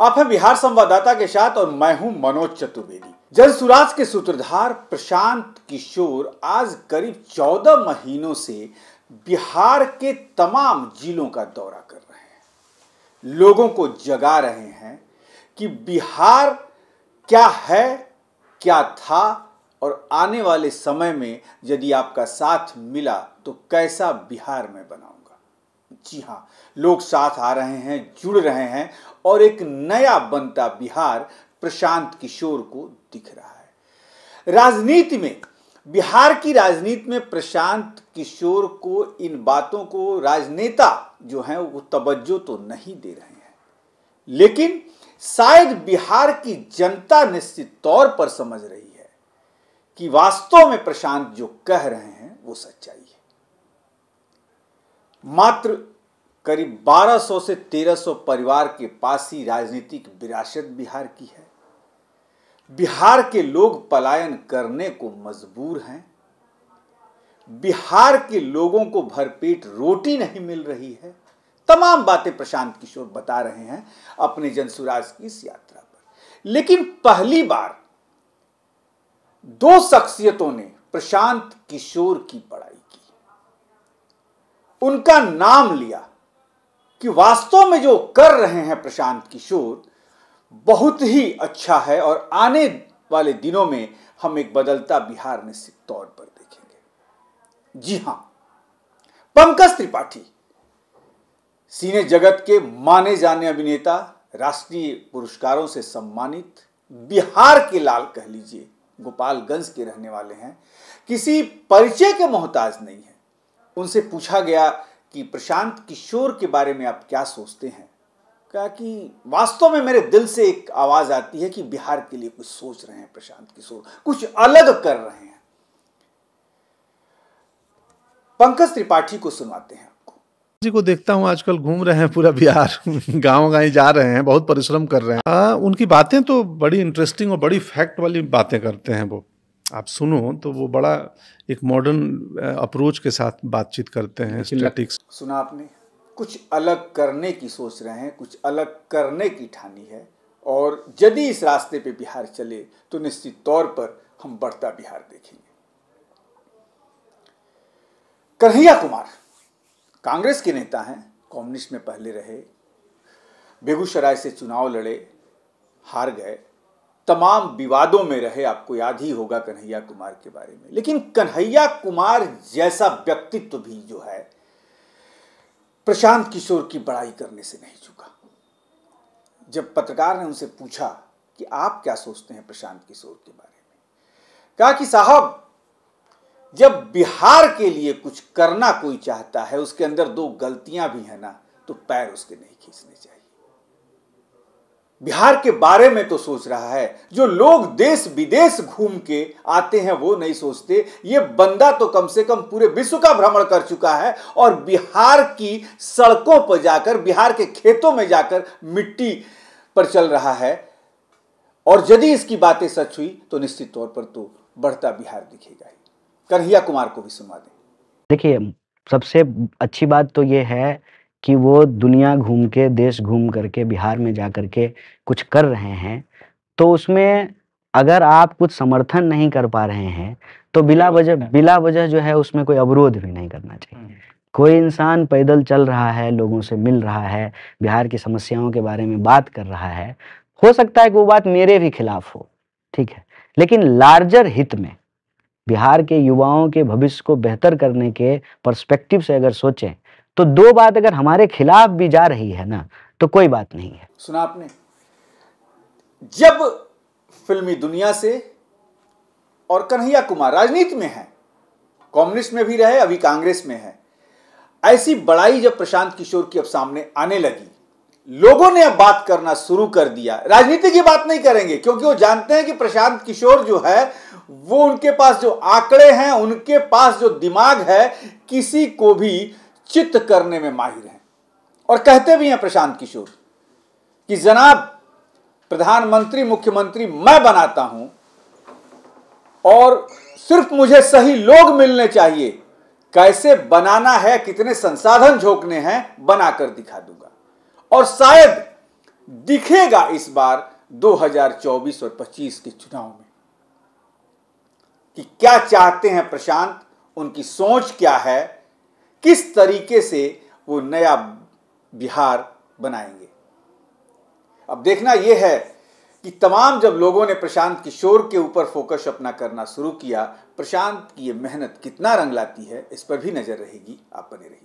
आप है बिहार संवाददाता के साथ और मैं हूं मनोज चतुर्वेदी जल सुराज के सूत्रधार प्रशांत किशोर आज करीब चौदह महीनों से बिहार के तमाम जिलों का दौरा कर रहे हैं लोगों को जगा रहे हैं कि बिहार क्या है क्या था और आने वाले समय में यदि आपका साथ मिला तो कैसा बिहार में बनाओ जी हाँ लोग साथ आ रहे हैं जुड़ रहे हैं और एक नया बनता बिहार प्रशांत किशोर को दिख रहा है राजनीति में बिहार की राजनीति में प्रशांत किशोर को इन बातों को राजनेता जो हैं वो तवज्जो तो नहीं दे रहे हैं लेकिन शायद बिहार की जनता निश्चित तौर पर समझ रही है कि वास्तव में प्रशांत जो कह रहे हैं वो सच्चाई मात्र करीब 1200 से 1300 परिवार के पास ही राजनीतिक विरासत बिहार की है बिहार के लोग पलायन करने को मजबूर हैं बिहार के लोगों को भरपेट रोटी नहीं मिल रही है तमाम बातें प्रशांत किशोर बता रहे हैं अपने जनसुराज की इस यात्रा पर लेकिन पहली बार दो शख्सियतों ने प्रशांत किशोर की पढ़ाई उनका नाम लिया कि वास्तव में जो कर रहे हैं प्रशांत किशोर बहुत ही अच्छा है और आने वाले दिनों में हम एक बदलता बिहार निश्चित तौर पर देखेंगे जी हां पंकज त्रिपाठी सीने जगत के माने जाने अभिनेता राष्ट्रीय पुरस्कारों से सम्मानित बिहार के लाल कह लीजिए गोपालगंज के रहने वाले हैं किसी परिचय के मोहताज नहीं है उनसे पूछा गया कि प्रशांत किशोर के बारे में आप क्या सोचते हैं कहा कि वास्तव में मेरे दिल से एक आवाज़ आती है कि बिहार के लिए कुछ सोच रहे हैं प्रशांत किशोर कुछ अलग कर रहे हैं पंकज त्रिपाठी को सुनवाते हैं जी को देखता हूँ आजकल घूम रहे हैं पूरा बिहार गांव गाँव जा रहे हैं बहुत परिश्रम कर रहे हैं आ, हाँ, उनकी बातें तो बड़ी इंटरेस्टिंग और बड़ी फैक्ट वाली बातें करते हैं वो आप सुनो तो वो बड़ा एक मॉडर्न अप्रोच के साथ बातचीत करते हैं स्टैटिक्स सुना आपने कुछ अलग करने की सोच रहे हैं कुछ अलग करने की ठानी है और यदि इस रास्ते पे बिहार चले तो निश्चित तौर पर हम बढ़ता बिहार देखेंगे कन्हैया कुमार कांग्रेस के नेता हैं कम्युनिस्ट में पहले रहे बेगूसराय से चुनाव लड़े हार गए तमाम विवादों में रहे आपको याद ही होगा कन्हैया कुमार के बारे में लेकिन कन्हैया कुमार जैसा व्यक्तित्व भी जो है प्रशांत किशोर की बड़ाई करने से नहीं चुका जब पत्रकार ने उनसे पूछा कि आप क्या सोचते हैं प्रशांत किशोर के बारे में कहा कि साहब जब बिहार के लिए कुछ करना कोई चाहता है उसके अंदर दो गलतियां भी हैं ना तो पैर उसके नहीं खींचने चाहिए बिहार के बारे में तो सोच रहा है जो लोग देश विदेश घूम के आते हैं वो नहीं सोचते ये बंदा तो कम से कम पूरे विश्व का भ्रमण कर चुका है और बिहार की सड़कों पर जाकर बिहार के खेतों में जाकर मिट्टी पर चल रहा है और यदि इसकी बातें सच हुई तो निश्चित तौर पर तो बढ़ता बिहार दिखेगा ही कन्हैया कुमार को भी सुना दें देखिए सबसे अच्छी बात तो ये है कि वो दुनिया घूम के देश घूम करके बिहार में जा कर के कुछ कर रहे हैं तो उसमें अगर आप कुछ समर्थन नहीं कर पा रहे हैं तो बिला वजह तो बिला वजह जो है उसमें कोई अवरोध भी नहीं करना चाहिए हम्म। कोई इंसान पैदल चल रहा है लोगों से मिल रहा है बिहार की समस्याओं के बारे में बात कर रहा है हो सकता है कि वो बात मेरे भी खिलाफ हो ठीक है लेकिन लार्जर हित में बिहार के युवाओं के भविष्य को बेहतर करने के परस्पेक्टिव से अगर सोचें तो दो बात अगर हमारे खिलाफ भी जा रही है ना तो कोई बात नहीं है सुना आपने जब फिल्मी दुनिया से और कन्हैया कुमार राजनीति में है कम्युनिस्ट में भी रहे अभी कांग्रेस में है ऐसी बड़ाई जब प्रशांत किशोर की अब सामने आने लगी लोगों ने अब बात करना शुरू कर दिया राजनीति की बात नहीं करेंगे क्योंकि वो जानते हैं कि प्रशांत किशोर जो है वो उनके पास जो आंकड़े हैं उनके पास जो दिमाग है किसी को भी चित्त करने में माहिर हैं और कहते भी हैं प्रशांत किशोर कि जनाब प्रधानमंत्री मुख्यमंत्री मैं बनाता हूं और सिर्फ मुझे सही लोग मिलने चाहिए कैसे बनाना है कितने संसाधन झोंकने हैं बनाकर दिखा दूंगा और शायद दिखेगा इस बार 2024 और 25 के चुनाव में कि क्या चाहते हैं प्रशांत उनकी सोच क्या है किस तरीके से वो नया बिहार बनाएंगे अब देखना यह है कि तमाम जब लोगों ने प्रशांत किशोर के ऊपर फोकस अपना करना शुरू किया प्रशांत की यह मेहनत कितना रंग लाती है इस पर भी नज़र रहेगी आप बने रहिए